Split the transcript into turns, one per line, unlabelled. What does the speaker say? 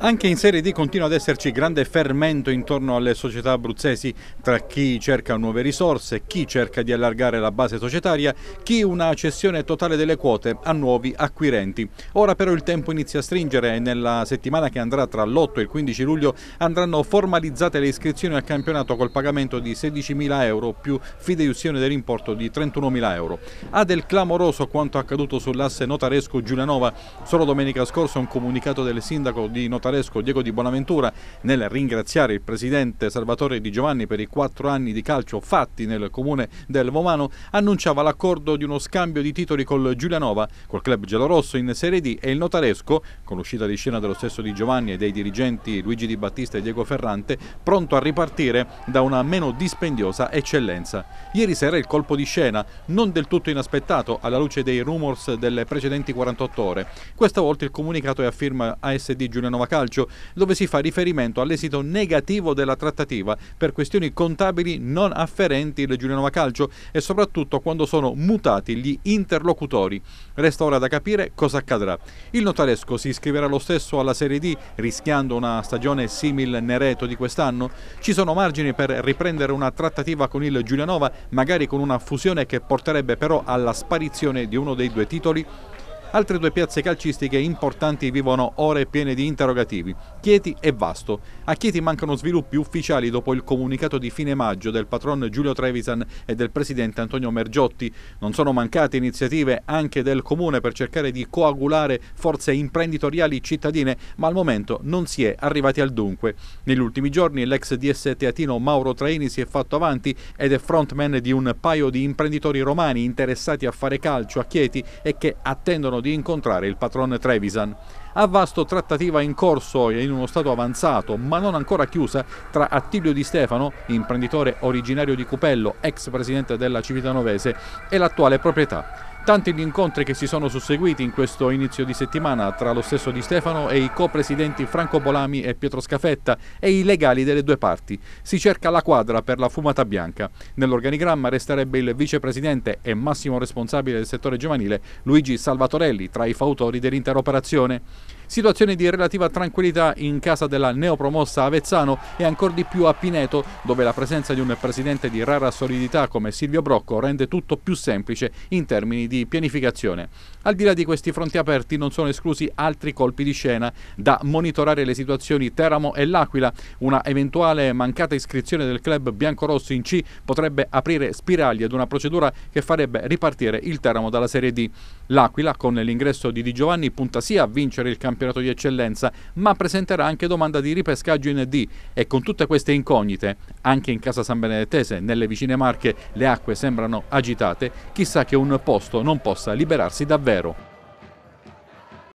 Anche in Serie D continua ad esserci grande fermento intorno alle società abruzzesi, tra chi cerca nuove risorse, chi cerca di allargare la base societaria, chi una cessione totale delle quote a nuovi acquirenti. Ora però il tempo inizia a stringere e nella settimana che andrà tra l'8 e il 15 luglio andranno formalizzate le iscrizioni al campionato col pagamento di 16.000 euro più fideiussione dell'importo di 31.000 euro. Ha del clamoroso quanto accaduto sull'asse notaresco Giulianova. Solo domenica scorsa un comunicato del sindaco di Notaresco notaresco Diego Di Bonaventura nel ringraziare il presidente Salvatore Di Giovanni per i quattro anni di calcio fatti nel comune del Vomano, annunciava l'accordo di uno scambio di titoli col Giulianova, col club gelorosso in Serie D e il notaresco, con l'uscita di scena dello stesso Di Giovanni e dei dirigenti Luigi Di Battista e Diego Ferrante, pronto a ripartire da una meno dispendiosa eccellenza. Ieri sera il colpo di scena, non del tutto inaspettato alla luce dei rumors delle precedenti 48 ore. Questa volta il comunicato è a firma ASD Giulianova calcio, dove si fa riferimento all'esito negativo della trattativa per questioni contabili non afferenti le Giulianova Calcio e soprattutto quando sono mutati gli interlocutori. Resta ora da capire cosa accadrà. Il notaresco si iscriverà lo stesso alla Serie D, rischiando una stagione simil Nereto di quest'anno? Ci sono margini per riprendere una trattativa con il Giulianova, magari con una fusione che porterebbe però alla sparizione di uno dei due titoli? Altre due piazze calcistiche importanti vivono ore piene di interrogativi, Chieti e Vasto. A Chieti mancano sviluppi ufficiali dopo il comunicato di fine maggio del patron Giulio Trevisan e del presidente Antonio Mergiotti. Non sono mancate iniziative anche del comune per cercare di coagulare forze imprenditoriali cittadine, ma al momento non si è arrivati al dunque. Negli ultimi giorni l'ex DS teatino Mauro Traini si è fatto avanti ed è frontman di un paio di imprenditori romani interessati a fare calcio a Chieti e che attendono piano di incontrare il patron Trevisan. A vasto trattativa in corso e in uno stato avanzato, ma non ancora chiusa, tra Attilio Di Stefano, imprenditore originario di Cupello, ex presidente della Civitanovese, e l'attuale proprietà. Tanti gli incontri che si sono susseguiti in questo inizio di settimana tra lo stesso Di Stefano e i co-presidenti Franco Bolami e Pietro Scafetta e i legali delle due parti. Si cerca la quadra per la fumata bianca. Nell'organigramma resterebbe il vicepresidente e massimo responsabile del settore giovanile Luigi Salvatorelli tra i fautori dell'intera operazione. Situazione di relativa tranquillità in casa della neopromossa Avezzano e ancor di più a Pineto, dove la presenza di un presidente di rara solidità come Silvio Brocco rende tutto più semplice in termini di di pianificazione. Al di là di questi fronti aperti non sono esclusi altri colpi di scena da monitorare le situazioni Teramo e L'Aquila. Una eventuale mancata iscrizione del club biancorosso in C potrebbe aprire spiragli ad una procedura che farebbe ripartire il Teramo dalla Serie D. L'Aquila con l'ingresso di Di Giovanni punta sia a vincere il campionato di eccellenza, ma presenterà anche domanda di ripescaggio in D e con tutte queste incognite, anche in casa San Benedettese, nelle vicine Marche, le acque sembrano agitate, chissà che un posto non non possa liberarsi davvero.